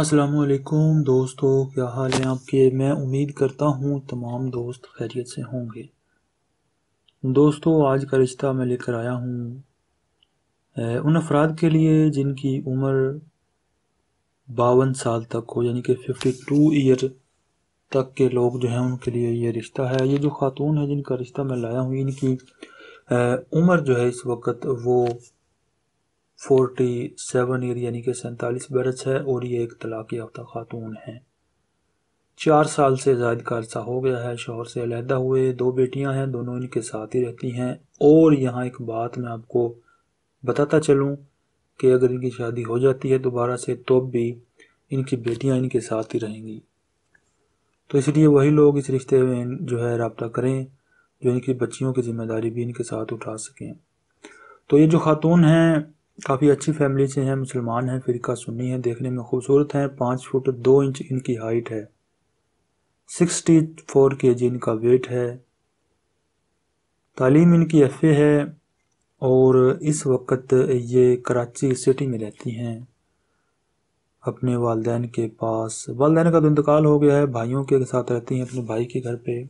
असलकुम दोस्तों क्या हाल है आपके मैं उम्मीद करता हूँ तमाम दोस्त खैरियत से होंगे दोस्तों आज का रिश्ता मैं लेकर आया हूँ उन अफराद के लिए जिनकी उम्र बावन साल तक हो यानी कि फ़िफ्टी टू ईयर तक के लोग जो हैं उनके लिए ये रिश्ता है ये जो ख़ातून है जिनका रिश्ता मैं लाया हूँ इनकी उम्र जो है इस वक्त वो फोर्टी सेवन ईयर यानी कि सैंतालीस बरस है और ये एक तलाक़ याफ्ता खातून है चार साल से जायद का अर्सा हो गया है शोहर से अलहदा हुए दो बेटियां हैं दोनों इनके साथ ही रहती हैं और यहाँ एक बात मैं आपको बताता चलूँ कि अगर इनकी शादी हो जाती है दोबारा से तो भी इनकी बेटियाँ इनके साथ ही रहेंगी तो इसलिए वही लोग इस रिश्ते में जो है रबता करें जो इनकी बच्चियों की ज़िम्मेदारी भी इनके साथ उठा सकें तो ये जो खातून हैं काफ़ी अच्छी फैमिली से हैं मुसलमान हैं फ़िरका सुन्नी हैं देखने में खूबसूरत हैं पाँच फुट दो इंच इनकी हाइट है सिक्सटी फोर के जी इनका वेट है तालीम इनकी एफ़ ए है और इस वक्त ये कराची सिटी में रहती हैं अपने वालदेन के पास वालदेन का तो इंतकाल हो गया है भाइयों के साथ रहती हैं अपने भाई के घर पे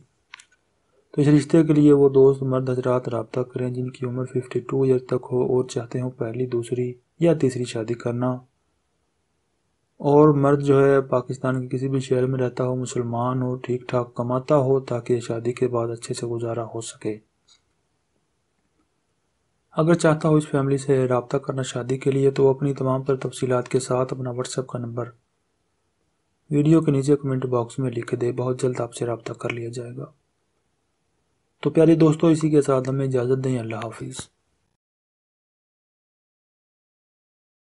तो इस रिश्ते के लिए वो दोस्त मर्द हजरात रबता करें जिनकी उम्र फिफ्टी टू ईयर तक हो और चाहते हों पहली दूसरी या तीसरी शादी करना और मर्द जो है पाकिस्तान के किसी भी शहर में रहता हो मुसलमान हो ठीक ठाक कमाता हो ताकि शादी के बाद अच्छे से गुजारा हो सके अगर चाहता हो इस फैमिली से रबता करना शादी के लिए तो अपनी तमाम तर तफसीत के साथ अपना व्हाट्सएप का नंबर वीडियो के नीचे कमेंट बॉक्स में लिख दे बहुत जल्द आपसे रबता कर लिया जाएगा तो प्यारे दोस्तों इसी के साथ हमें इजाज़त दें अल्लाह हाफिज़